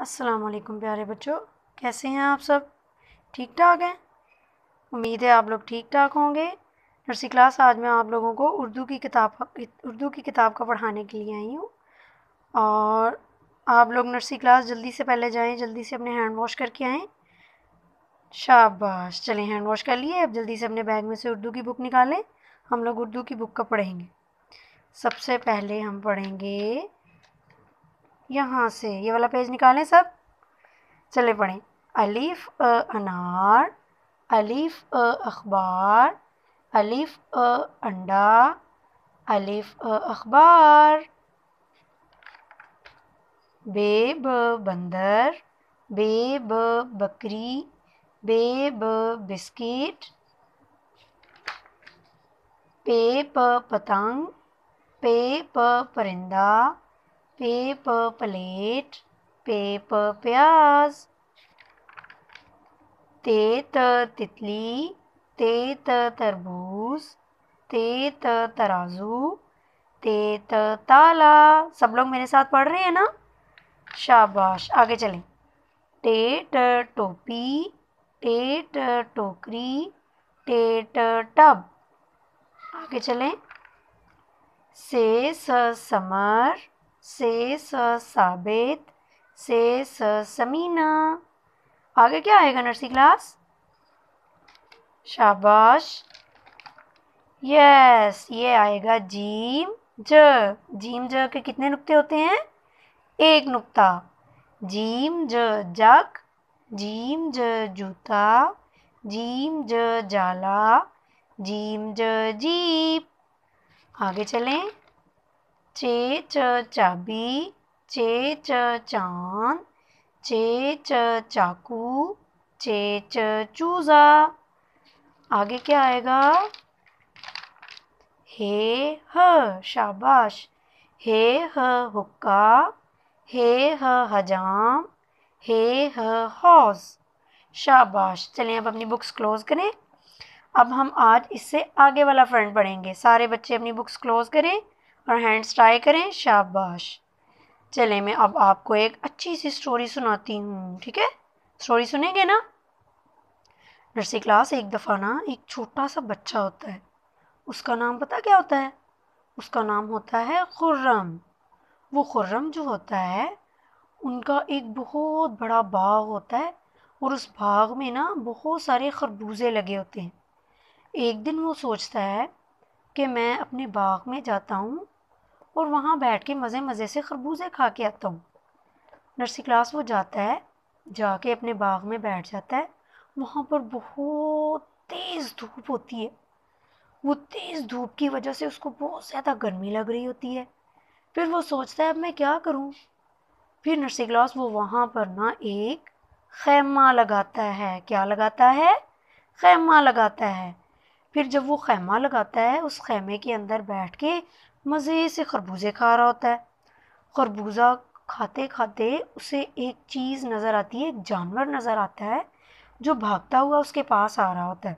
असलकम प्यारे बच्चों कैसे हैं आप सब ठीक ठाक हैं उम्मीद है आप लोग ठीक ठाक होंगे नर्सी क्लास आज मैं आप लोगों को उर्दू की किताब उर्दू की किताब का पढ़ाने के लिए आई हूँ और आप लोग नर्सी क्लास जल्दी से पहले जाएं जल्दी से अपने हैंड वॉश करके आएँ शाबाश चलें हैंड वॉश कर लिए अब जल्दी से अपने बैग में से उर्दू की बुक निकालें हम लोग उर्दू की बुक का पढ़ेंगे सबसे पहले हम पढ़ेंगे यहाँ से ये वाला पेज निकालें सब चले पढ़ें अलीफ अ अनार अलीफ अ अखबार अलीफ अ अंडा अलीफ अ अखबार बे ब बंदर बे ब बकरी बे ब बिस्किट पे प पतंग पे प परिंदा paper प्लेट paper प्याज तेत तितली तेत तरबूज तेत तराजू तेत ताला सब लोग मेरे साथ पढ़ रहे हैं ना शाबाश आगे चलें टे टोपी टे टोकरी टे टब आगे चलें से समर से स साबित से स समीना आगे क्या आएगा नर्सी क्लास शाबाश यस ये आएगा जीम ज जीम ज के कितने नुक्ते होते हैं एक नुक्ता जीम ज जग जीम ज जूता जीम ज जाला जीम ज जीप आगे चलें चे च चाबी चे च चांद चे च चाकू चे च चूज़ा आगे क्या आएगा हे ह शाबाश हे ह हुक्का हे ह हजाम हे ह हौस शाबाश चलें अब अपनी बुक्स क्लोज़ करें अब हम आज इससे आगे वाला फ्रंट पढ़ेंगे सारे बच्चे अपनी बुक्स क्लोज़ करें और हैंड्स ट्राई करें शाबाश चले मैं अब आपको एक अच्छी सी स्टोरी सुनाती हूँ ठीक है स्टोरी सुनेंगे ना नर्सरी क्लास एक दफ़ा ना एक छोटा सा बच्चा होता है उसका नाम पता क्या होता है उसका नाम होता है खुर्रम वो खुर्रम जो होता है उनका एक बहुत बड़ा बाग होता है और उस बाग में ना बहुत सारे खरबूजे लगे होते हैं एक दिन वो सोचता है कि मैं अपने बाग में जाता हूँ और वहाँ बैठ के मज़े मज़े से खरबूजे खा के आता हूँ नर्सी क्लास वो जाता है जाके अपने बाग में बैठ जाता है वहाँ पर बहुत तेज़ धूप होती है वो तेज़ धूप की वजह से उसको बहुत ज़्यादा गर्मी लग रही होती है फिर वो सोचता है अब मैं क्या करूँ फिर नर्सी क्लास वो वहाँ पर ना एक खैमा लगाता है क्या लगाता है खैमा लगाता है फिर जब वो खैमा लगाता है उस खैमे के अंदर बैठ के मज़े से खरबूजे खा रहा होता है खरबूजा खाते खाते उसे एक चीज़ नज़र आती है एक जानवर नज़र आता है जो भागता हुआ उसके पास आ रहा होता है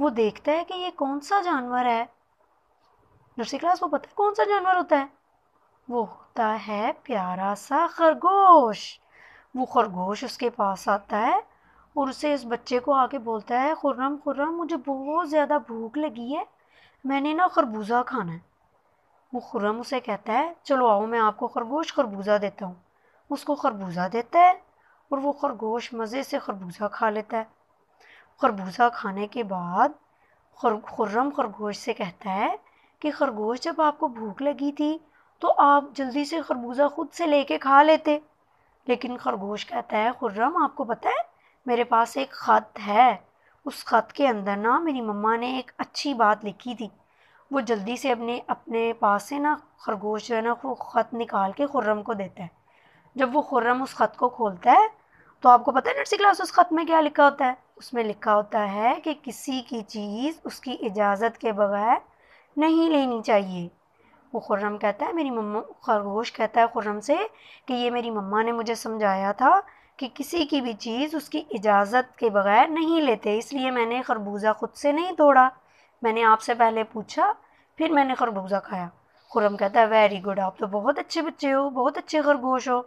वो देखता है कि ये कौन सा जानवर है नर्सरी क्लास को पता है कौन सा जानवर होता है वो होता है प्यारा सा खरगोश वो खरगोश उसके पास आता है और उसे इस बच्चे को आके बोलता है खुर्रम खुर्रम मुझे बहुत ज़्यादा भूख लगी है मैंने ना खरबूजा खाना है वो खुर्रम उसे कहता है चलो आओ मैं आपको खरगोश खरबूजा देता हूँ उसको खरबूजा देता है और वो खरगोश मज़े से खरबूजा खा लेता है खरबूजा खाने के बाद खर खुर्रम खरगोश से कहता है कि खरगोश जब आपको भूख लगी थी तो आप जल्दी से खरबूजा खुद से लेके खा लेते लेकिन खरगोश कहता है खुर्रम आपको पता है मेरे पास एक ख़त है उस ख़त के अंदर ना मेरी मम्मा ने एक अच्छी बात लिखी थी वो जल्दी से अपने अपने पास से ना खरगोश जो है ना वो ख़त निकाल के खुर्रम को देता है जब वो खुर्रम उस ख़त को खोलता है तो आपको पता है नर्सिंग क्लास उस ख़त में क्या लिखा होता है उसमें लिखा होता है कि किसी की चीज़ उसकी इजाज़त के बगैर नहीं लेनी चाहिए वो खुर्रम कहता है मेरी मम्मा खरगोश कहता है खुर्रम से कि ये मेरी मम्मा ने मुझे समझाया था कि किसी की भी चीज़ उसकी इजाज़त के बगैर नहीं लेते इसलिए मैंने खरबूजा खुद से नहीं तोड़ा मैंने आपसे पहले पूछा फिर मैंने खरबूजा खाया खुरम कहता है वेरी गुड आप तो बहुत अच्छे बच्चे हो बहुत अच्छे खरगोश हो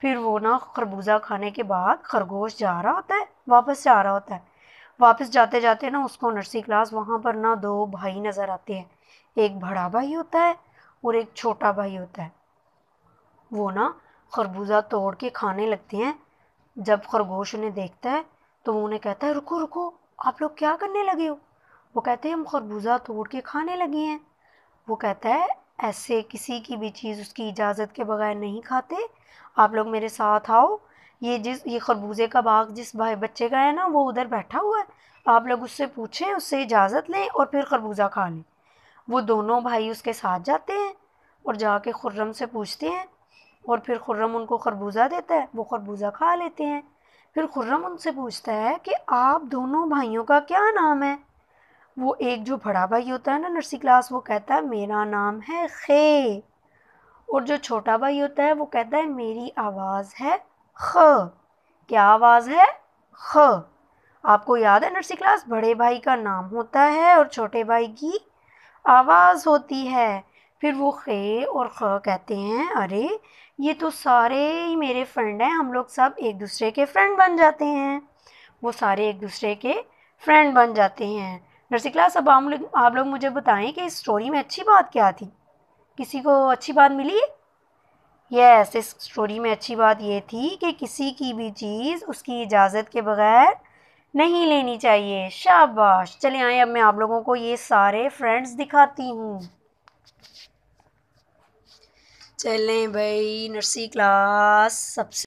फिर वो ना खरबूजा खाने के बाद खरगोश जा रहा होता है वापस जा रहा होता है वापस जाते जाते ना उसको नर्सरी क्लास वहाँ पर ना दो भाई नज़र आते हैं एक बड़ा भाई होता है और एक छोटा भाई होता है वो ना खरबूजा तोड़ के खाने लगते हैं जब खरगोश उन्हें देखता है तो वो उन्हें कहता है रुको रुको आप लोग क्या करने लगे हो वो कहते हैं हम खरबूजा तोड़ के खाने लगे हैं वो कहता है ऐसे किसी की भी चीज़ उसकी इजाज़त के बगैर नहीं खाते आप लोग मेरे साथ आओ ये जिस ये खरबूजे का बाग जिस भाई बच्चे का है ना वो उधर बैठा हुआ है आप लोग उससे पूछें उससे इजाज़त लें और फिर खरबूजा खा लें वो दोनों भाई उसके साथ जाते हैं और जाके खुर्रम से पूछते हैं और फिर खुर्रम उनको खरबूजा देता है वो खरबूजा खा लेते हैं फिर खुर्रम उनसे पूछता है कि आप दोनों भाइयों का क्या नाम है वो एक जो बड़ा भाई होता है ना नर्सी क्लास वो कहता है मेरा नाम है खे और जो छोटा भाई होता है वो कहता है मेरी आवाज़ है ख क्या आवाज़ है ख आपको याद है नर्सी क्लास बड़े भाई का नाम होता है और छोटे भाई की आवाज़ होती है फिर वो खे और ख कहते हैं अरे ये तो सारे ही मेरे फ्रेंड हैं हम लोग सब एक दूसरे के फ्रेंड बन जाते हैं वो सारे एक दूसरे के फ्रेंड बन जाते हैं नर्सी क्लास अब आप लोग आप लोग मुझे बताएं कि इस स्टोरी में अच्छी बात क्या थी किसी को अच्छी बात मिली यस इस स्टोरी में अच्छी बात ये थी कि किसी की भी चीज़ उसकी इजाज़त के बगैर नहीं लेनी चाहिए शाबाश चले आए अब मैं आप लोगों को ये सारे फ्रेंड्स दिखाती हूँ चलें भाई नर्सी क्लास सबसे